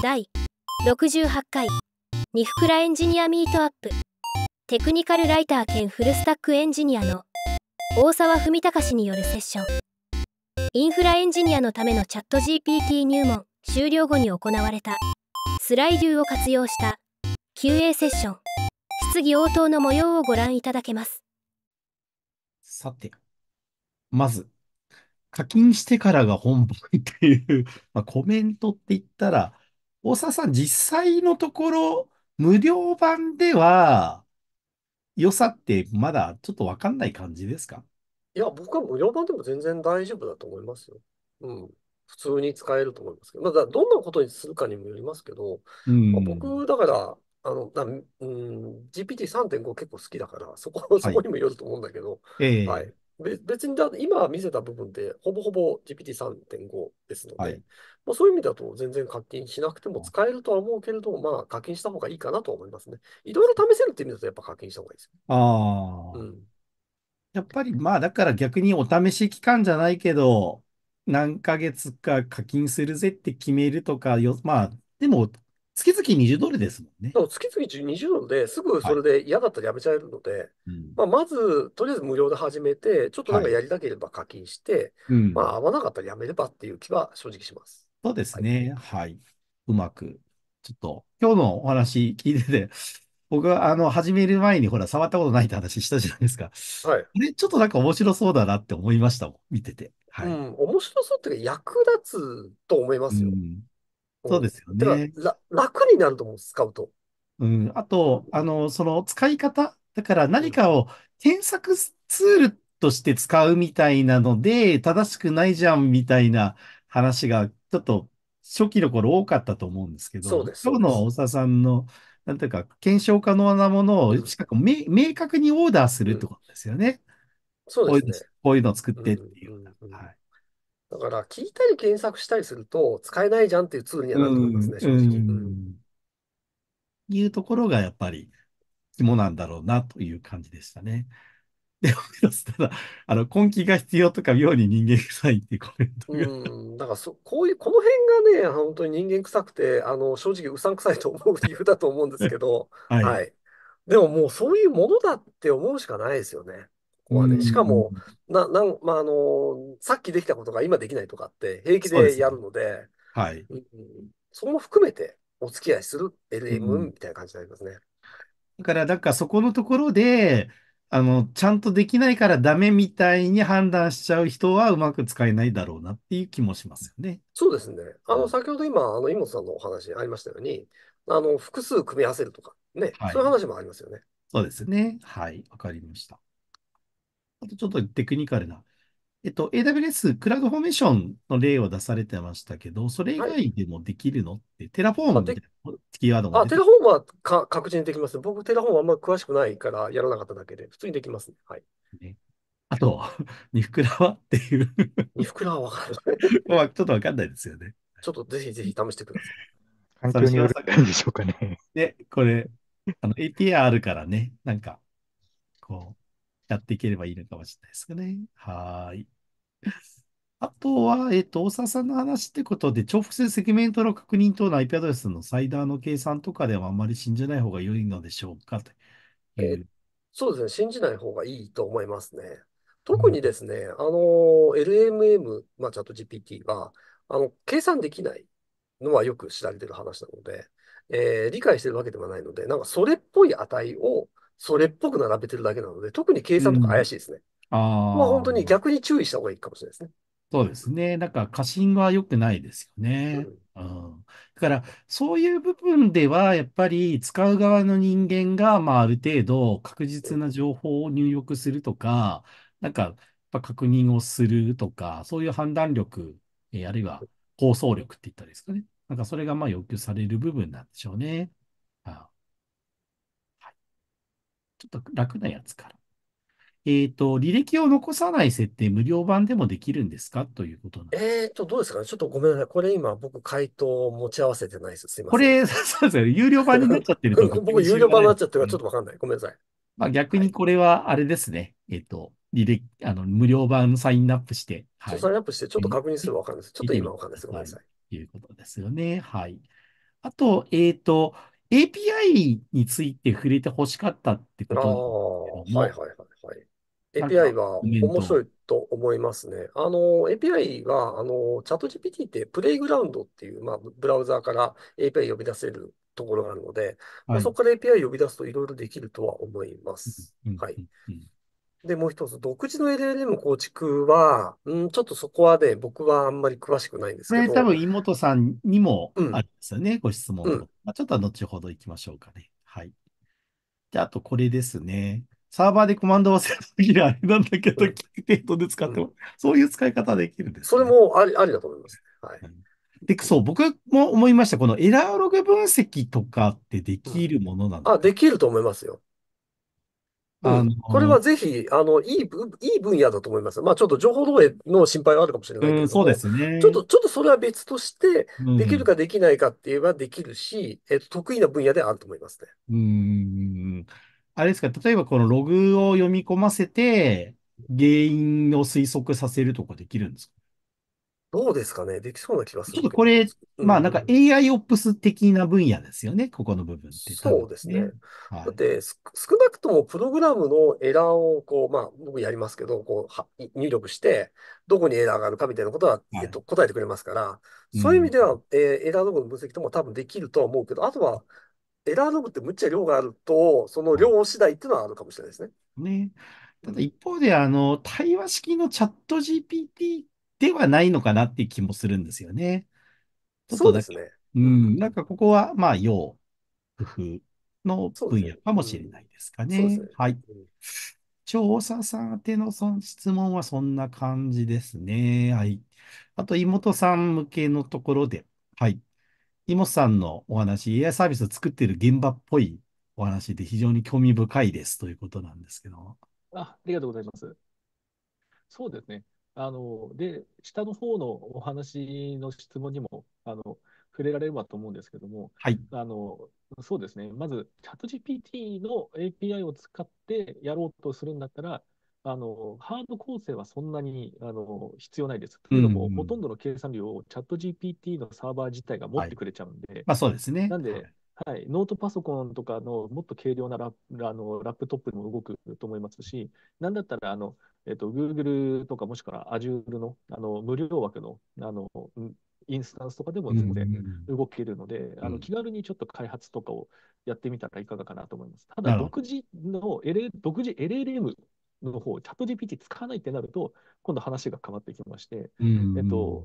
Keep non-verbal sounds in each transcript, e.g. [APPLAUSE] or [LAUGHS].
第68回ニフクラエンジニアミートアップテクニカルライター兼フルスタックエンジニアの大沢文隆氏によるセッションインフラエンジニアのためのチャット GPT 入門終了後に行われたスライドを活用した QA セッション質疑応答の模様をご覧いただけますさてまず課金してからが本番っていうまあ、コメントって言ったら大沢さん、実際のところ、無料版では、良さってまだちょっとわかんない感じですかいや、僕は無料版でも全然大丈夫だと思いますよ。うん。普通に使えると思いますけど、まだどんなことにするかにもよりますけど、うまあ、ん。僕、だから、あの、だ、うん、GPT3.5 結構好きだから、そこ、そこにもよると思うんだけど、はええ。はい。別にだ今見せた部分ってほぼほぼ GPT3.5 ですので、まあ、そういう意味だと全然課金しなくても使えるとは思うけれども、まあ、課金した方がいいかなと思いますね。いろいろ試せるって意味だとやっぱ課金した方がいいです、ああ、うん。やっぱりまあだから逆にお試し期間じゃないけど、何ヶ月か課金するぜって決めるとかよ、まあでも月々20ドルですもんね。月々20ドルですぐそれで嫌だったらやめちゃえるので、はいまあ、まず、とりあえず無料で始めて、ちょっとなんかやりたければ課金して、はい、まあ、合わなかったらやめればっていう気は正直します。そうですね。はい。うまく。ちょっと、今日のお話聞いてて、[LAUGHS] 僕は、あの、始める前に、ほら、触ったことないって話したじゃないですか。はい。ちょっとなんか面白そうだなって思いましたもん、見てて。はい。うん、面白そうっていうか、役立つと思いますよ。うん、そうですよね。楽になると思う、使うと。うん。あと、あの、その使い方、だから何かを検索ツールとして使うみたいなので、正しくないじゃんみたいな話が、ちょっと初期の頃多かったと思うんですけど、そうです今日の大沢さんの、なんていうか、検証可能なものを、しかも、明確にオーダーするってことですよね。うん、そうですねこういう。のを作ってっていう。はいだから、聞いたり検索したりすると、使えないじゃんっていうツールにはなると思いますね、正直。うんいうところがやっぱり肝なんだろうなという感じでしたね。[LAUGHS] で、ただ、あの、根気が必要とか、妙に人間臭いっていうコメントが。うん、だからそ、こういう、この辺がね、本当に人間臭くて、あの、正直、うさんくさいと思う理由だと思うんですけど、はい。でももう、そういうものだって思うしかないですよね。こはね。しかも、な、なん、まあ、あの、さっきできたことが今できないとかって平気そうでですやね。るので、はい。うんそこも含めてお付き合いするう LM ムみたいな感じになりますね。だから、だからそこのところで、あの、ちゃんとできないからダメみたいに判断しちゃう人はうまく使えないだろうなっていう気もしますよね。そうですね。あの、先ほど今、あの、井本さんのお話ありましたように、あの、複数組み合わせるとか、ね、はそういい。う話もありますよね。そうですね。はい。わかりました。あとちょっとテクニカルな。えっと、AWS クラウドフォーメーションの例を出されてましたけど、それ以外でもできるのって、テラフォームみたいなキーワードもあ、出テてラフォームはか確実にできます。僕、テラフォームはあんまり詳しくないからやらなかっただけで、普通にできますね。はい。ね。あと、ニフクラはっていう、ニフクラはわかる。[LAUGHS] まあちょっとわかんないですよね。ちょっとぜひぜひ試してください。環境によるんでしょうかね。で、これ、あの API あるからね、なんか、こう。やっていければいいのかもしれないですね。はい。あとは、えっと、大沢さんの話ってことで、重複性セグメントの確認等の IP アドレスのサイダーの計算とかではあんまり信じない方が良いのでしょうかとえーそうですね、信じない方がいいと思いますね。特にですね、あの、LMM、まあ、チャット GPT は、あの、計算できないのはよく知られてる話なので、えー理解してるわけではないので、なんかそれっぽい値をそれっぽく並べてるだけなので、特に計算とか怪しいですね。うん、ああ。まあ本当に逆に注意した方がいいかもしれないですね。そうですね。なんか過信は良くないですよね。うん。だから、そういう部分では、やっぱり使う側の人間が、まあある程度確実な情報を入力するとか、なんか、確認をするとか、そういう判断力、えー、あるいは構想力って言ったらいいですかね。なんかそれがまあ要求される部分なんでしょうね。ちょっと楽なやつから。えっ、ー、と、履歴を残さない設定、無料版でもできるんですかということなんです。えっと、どうですかねちょっとごめんなさい。これ今、僕、回答を持ち合わせてないです。すいません。これ、[LAUGHS] そうですね。有料版になっちゃってると [LAUGHS] 僕、有料版になっちゃってるから、ちょっとわかんない。ごめんなさい。まあ、逆にこれは、あれですね。はい、えっ、と、履歴、あの、無料版サインアップして。はい、サインアップして、ちょっと確認するわかんないです。ちょっと今わかんないです。ごめんなさい。と、い、いうことですよね。はい。あと、えっ、ー、と、API について触れてほしかったってこあとなんですけどあ、はいはいはいはい。なん API はメン面白ト。いと思いますね。あの、API は、あの、チャット GPT ってプレイグラウンドっていう、まあ、ブラウザーから API 呼び出せるところがあるので、まあ、はそこから API 呼び出すといろいろできるとは思います。うんはい。うんうんで、もう一つ、独自の LLM 構築は、うん、ちょっとそこはね、僕はあんまり詳しくないんですけれ多分、妹さんにもあるんですよね、ご質問、うまあ、ちょっと後ほど行きましょうかね。はい。じゃあとこれですね。サーバーでコマンドを押せるときにあれなんだけど、うん、聞く程度で使っても、そういう使い方できるんです、それもありありだと思います。はい。で、そう、僕も思いました。このエラーログ分析とかってできるものなんでか、あ、できると思いますよ。これはぜひ、あの、いい、いい分野だと思います。まあ、ちょっと情報漏洩の心配はあるかもしれないけれどそうですね。ちょっと、ちょっとそれは別として、できるかできないかって言えばできるし、えっと、得意な分野であると思いますね。うん。あれですか、例えばこのログを読み込ませて、原因を推測させるとかできるんですかどうですかねできそうな気がすちょるっとけこれ、まあなんかうん。AIOps 的な分野ですよね、ここの部分って多そうですね。ね。はだっい。て、す少なくともプログラムのエラーを、こう、まあ、僕やりますけど、こう、は入力して、どこにエラーがあるかみたいなことは、えっと、答えてくれますから、そういう意味では、えーエラーログの分析とも多分できるとは思うけど、あとは、エラーログってむっちゃ量があると、その量次第っていうのはあるかもしれないですね。ね。ただ一方で、あの、対話式のチャット GPT ではないのかなって気もするんですよね。そうですね。うん、なんかここは、まあ、要、工夫の分野かもしれないですかね。ねうん、はい。調査さん宛ての質問はそんな感じですね。はい。あと、妹さん向けのところで、はい。妹さんのお話、AI サービスを作っている現場っぽいお話で非常に興味深いですということなんですけど。あありがとうございます。そうですね。あの、で、下の方のお話の質問にも、あの、触れられればと思うんですけども、はい。あの、そうですね。まず、チャット GPT の API を使ってやろうとするんだったら、あの、ハード構成はそんなに、あの、必要ないです。というのも、うんうんほとんどの計算量をチャット GPT のサーバー自体が持ってくれちゃうんで、まあそうですね。なんで、はい、ノートパソコンとかのもっと軽量なラあのラップトップでも動くと思いますし、なんだったらあの、えっと、Google とかもしくは Azure のあの無料枠のあのインスタンスとかでも全然動けるので、あの気軽にちょっと開発とかをやってみたらいかがかなと思います。ただ、独自の、l 独自 LLM の方、チャット GPT 使わないってなると、今度話が変わってきまして、えっと、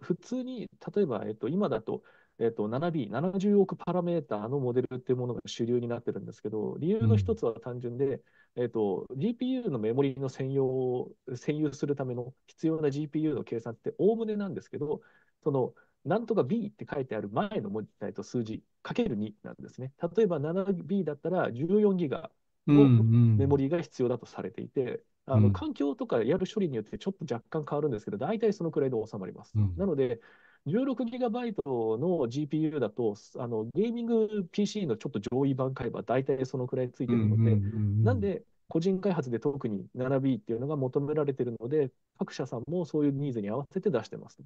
普通に、例えば、えっと、今だと、えっと、7B、70億パラメーターのモデルっていうものが主流になってるんですけど、理由の一つは単純で、うん、えっと、GPU のメモリの専用を占有するための必要な GPU の計算って、おおむねなんですけど、その、なんとか B って書いてある前の文字体と数字かける2なんですね。例えば 7B だったら14ギガのメモリが必要だとされていて、うんうんあの環境とかやる処理によってちょっと若干変わるんですけど、大体そのくらいで収まります。うん、なので、16GB の GPU だと、あの、ゲーミング PC のちょっと上位版買えば大体そのくらいついてるので、なんで、個人開発で特に 7B っていうのが求められてるので、各社さんもそういうニーズに合わせて出してます。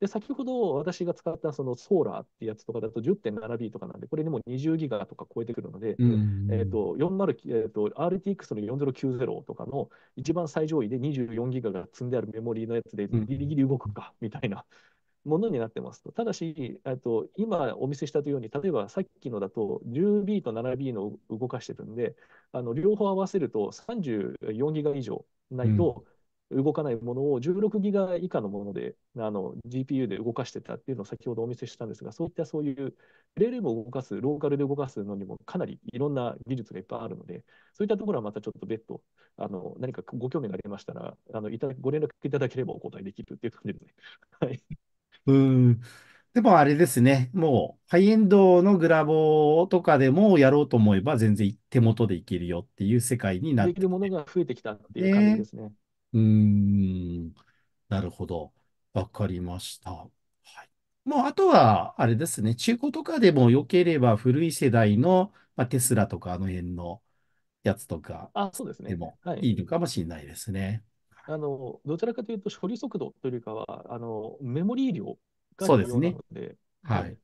で、先ほど私が使ったそのソーラーってやつとかだと 10.7B とかなんで、これでも20ギガとか超えてくるので、うんうん、えっ、と、えー、RTX の4090とかの一番最上位で24ギガが積んであるメモリーのやつでギリギリ動くか、みたいなものになってますと。ただし、と今お見せしたというように、例えばさっきのだと 10B と 7B の動かしてるんで、あの両方合わせると34ギガ以上ないと動かないものを16ギガ以下のもので、あの GPU で動かしてたっていうのを先ほどお見せしたんですが、そういったそういう LLM を動かす、ローカルで動かすのにもかなりいろんな技術がいっぱいあるので、そういったところはまたちょっと別途、あの何かご興味がありましたら、あのいたご連絡いただければお答えできるっていう感じですね。はいうん。でもあれですね。もう、ハイエンドのグラボとかでもやろうと思えば、全然手元でいけるよっていう世界になっできてるものが増えてきたっていう感じね。ですね。うーん。なるほど。わかりました。はい。もう、あとは、あれですね。中古とかでも良ければ、古い世代の、まあ、テスラとかあの辺のやつとかあ、そうですでね。もはい。いいのかもしれないですね。あの、どちらかというと処理速度というよりかは、あの、メモリー量がそうですね。はい。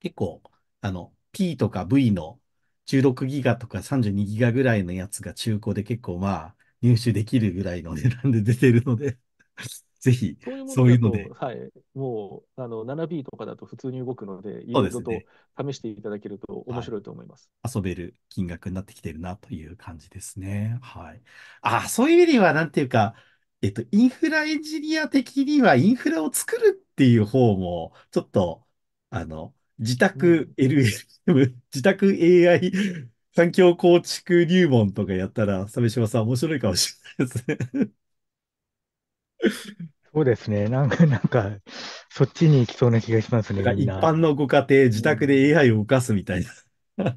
結構、あの、P とか V の16ギガとか32ギガぐらいのやつが中古で結構まあ入手できるぐらいの値段で出てるのでぜひ、そういうので。はい、もうあの 7B とかだと普通に動くので、いろいろと試していただけると面白いと思います、はい、遊べる金額になってきてるなという感じですね。はい。あ、そういう意味では、なんていうか、えっと、インフラエンジニア的にはインフラを作るっていう方も、ちょっと、あの、自宅 LM、うん、自宅 AI 環境構築入門とかやったら、鮫島さん面白いかもしれないですねそうですね。なんか、[LAUGHS] なんか、そっちに行きそうな気がしますね。一般のご家庭、自宅で AI を動かすみたいな。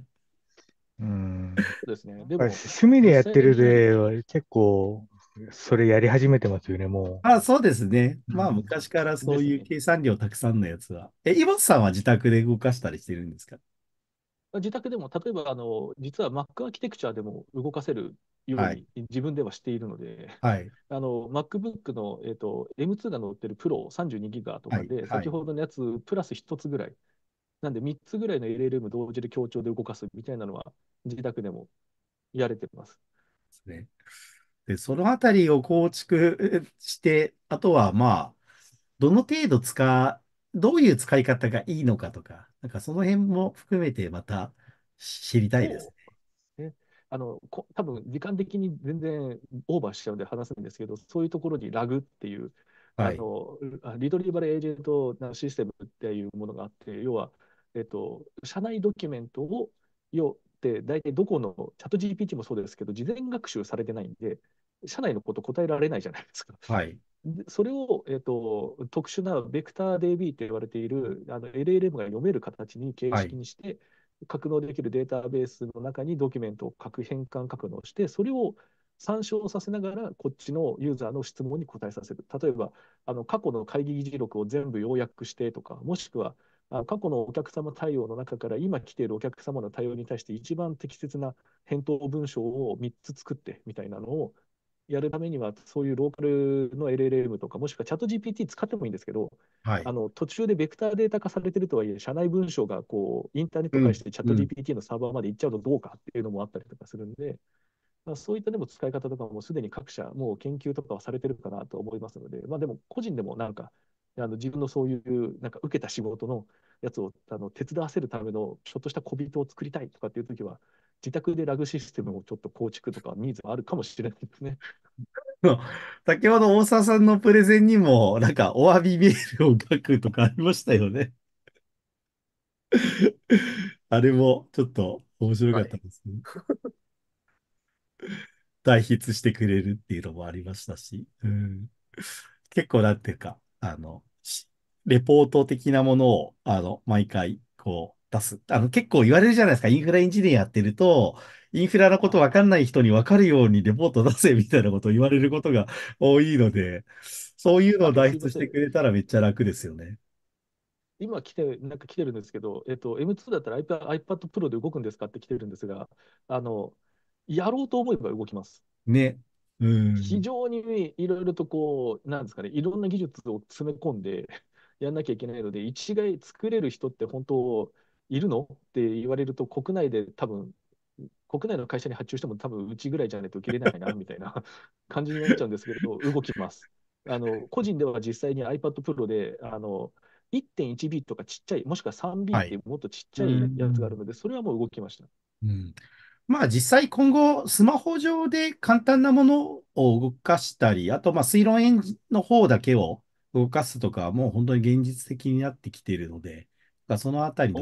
うん。そうですね。でも、趣味でやってるでは結構、それやり始めてますよね、もう。あ、そうですね。まあ、昔からそういう計算量たくさんのやつは。え、イボスさんは自宅で動かしたりしてるんですか自宅でも、例えば、あの、実は Mac アーキテクチャでも動かせるように自分ではしているので、はい、[LAUGHS] あの MacBook の、えーと、M2 が載ってる Pro32 ギガとかで、はい、先ほどのやつプラス1つぐらい、なんで3つぐらいの LLM 同時で強調で動かすみたいなのは自宅でもやれてます。ね、でそのあたりを構築して、あとはまあ、どの程度使う、どういう使い方がいいのかとか、なんかその辺も含めてまた知りたいですあのこ多分時間的に全然オーバーしちゃうんで話すんですけど、そういうところにラグっていう、はい、あのリトリバルエージェントシステムっていうものがあって、要は、えっと、社内ドキュメントを、よって大体どこのチャット GPT もそうですけど、事前学習されてないんで、社内のこと答えられないじゃないですか。はい、それを、えっと、と特殊なベクター DB と言われているあの LLM が読める形に形式にして、はい格納できるデータベースの中にドキュメントを書く変換格納して、それを参照させながら、こっちのユーザーの質問に答えさせる。例えば、あの過去の会議議事録を全部要約してとか、もしくは、過去のお客様対応の中から今来ているお客様の対応に対して一番適切な返答文章を3つ作ってみたいなのをやるためには、そういうローカルの LLM とか、もしくはチャット GPT 使ってもいいんですけど、はい、あの途中でベクターデータ化されてるとはいえ、社内文章がこうインターネット対してチャット GPT のサーバーまで行っちゃうとどうかっていうのもあったりとかするんで、まあ、そういったでも使い方とかもすでに各社、もう研究とかはされてるかなと思いますので、まあ、でも個人でもなんか、あの自分のそういうなんか受けた仕事のやつをあの手伝わせるためのちょっとした小人を作りたいとかっていう時は、自宅でラグシステムをちょっと構築とかニーズがあるかもしれないですね。[LAUGHS] 先ほど大沢さんのプレゼンにも、なんかお詫びメールを書くとかありましたよね。[LAUGHS] あれもちょっと面白かったですね。[LAUGHS] 代、は、筆、してくれるっていうのもありましたし、うん、結構なんていうか、あの、レポート的なものを、あの、毎回、こう、出す。あの、結構言われるじゃないですか。インフラエンジニアやってると、インフラのことわかんない人にわかるようにレポート出せみたいなことを言われることが [LAUGHS] 多いので、そういうのを代筆してくれたらめっちゃ楽ですよね。今来て、なんか来てるんですけど、えっと、M2 だったら iPad, iPad Pro で動くんですかって来てるんですが、あの、やろうと思えば動きます。ね。うん、非常にいろいろとこう、なんですかね、いろんな技術を詰め込んでやんなきゃいけないので、一概作れる人って本当、いるのって言われると、国内で多分国内の会社に発注しても多分うちぐらいじゃないと受けれないな [LAUGHS] みたいな [LAUGHS] 感じになっちゃうんですけど、動きます。あの個人では実際に iPad Pro であの1.1 b とかちっちゃい、もしくは3 b ってもっとちっちゃいやつがあるので、はい、それはもう動きました。うん、まあ実際今後、スマホ上で簡単なものを動かしたり、あとまあ推論エンジンの方だけを動かすとか、もう本当に現実的になってきているので、かそのあたりの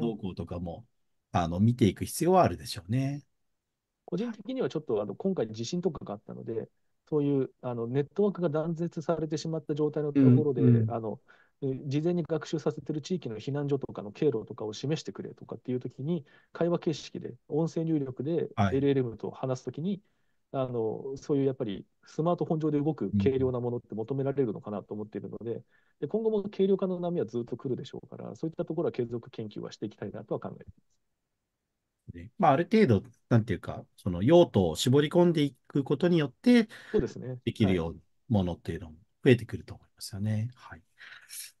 動向とかも、ね、あの見ていく必要はあるでしょうね。個人的にはちょっとあの今回地震とかがあったので、そういうあのネットワークが断絶されてしまった状態のところで、うんうん、あの事前に学習させてる地域の避難所とかの経路とかを示してくれとかっていうときに、会話形式で、音声入力で LLM と話すときに、はいあのそういうやっぱりスマートフォン上で動く軽量なものって求められるのかなと思っているので、で今後も軽量化の波はずっと来るでしょうから、そういったところは継続研究はしていきたいなとは考えています。まあ、ある程度、なんていうか、その用途を絞り込んでいくことによって、そうですね。できるようなものっていうのも増えてくると思いますよね。はい。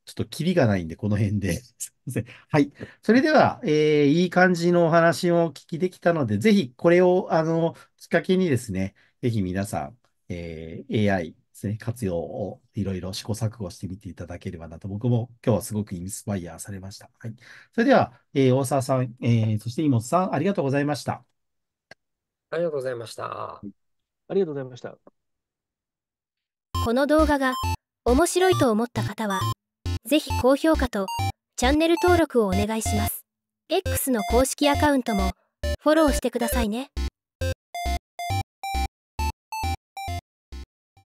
ちょっとキリがないんで、この辺で。[LAUGHS] はい。それでは、えー、いい感じのお話をお聞きできたので、ぜひこれを、あの、きっかけにですね、ぜひ皆さん、えー、AI ですね、活用をいろいろ試行錯誤してみていただければなと、僕も今日はすごくインスパイアされました。はい。それでは、えー、大沢さん、えー、そして妹さん、ありがとうございました。ありがとうございました。ありがとうございました。この動画が面白いと思った方は、ぜひ高評価とチャンネル登録をお願いします X の公式アカウントもフォローしてくださいね